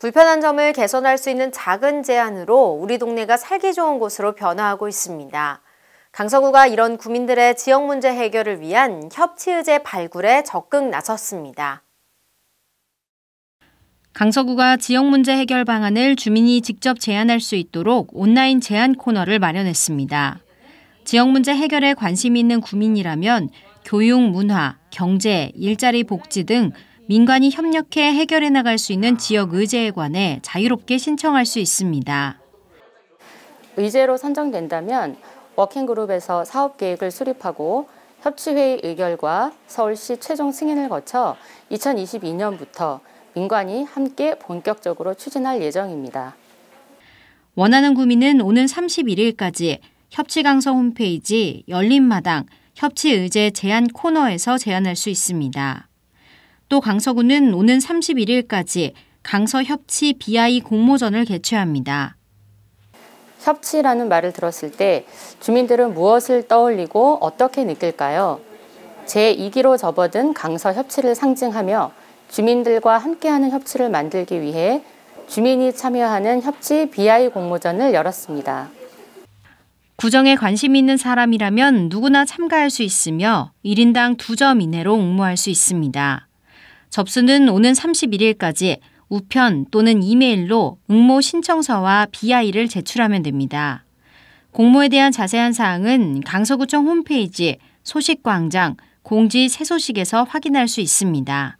불편한 점을 개선할 수 있는 작은 제안으로 우리 동네가 살기 좋은 곳으로 변화하고 있습니다. 강서구가 이런 구민들의 지역 문제 해결을 위한 협치의제 발굴에 적극 나섰습니다. 강서구가 지역 문제 해결 방안을 주민이 직접 제안할 수 있도록 온라인 제안 코너를 마련했습니다. 지역 문제 해결에 관심 있는 구민이라면 교육, 문화, 경제, 일자리 복지 등 민관이 협력해 해결해 나갈 수 있는 지역 의제에 관해 자유롭게 신청할 수 있습니다. 의제로 선정된다면 워킹그룹에서 사업 계획을 수립하고 협치회의 의결과 서울시 최종 승인을 거쳐 2022년부터 민관이 함께 본격적으로 추진할 예정입니다. 원하는 구민은 오는 31일까지 협치강서 홈페이지 열린마당 협치의제 제안 코너에서 제안할 수 있습니다. 또 강서구는 오는 31일까지 강서 협치 BI 공모전을 개최합니다. 협치라는 말을 들었을 때 주민들은 무엇을 떠올리고 어떻게 느낄까요? 제2기로 접어든 강서 협치를 상징하며 주민들과 함께하는 협치를 만들기 위해 주민이 참여하는 협치 BI 공모전을 열었습니다. 구정에 관심 있는 사람이라면 누구나 참가할 수 있으며 1인당 2점 이내로 응모할 수 있습니다. 접수는 오는 31일까지 우편 또는 이메일로 응모 신청서와 BI를 제출하면 됩니다. 공모에 대한 자세한 사항은 강서구청 홈페이지 소식광장 공지 새소식에서 확인할 수 있습니다.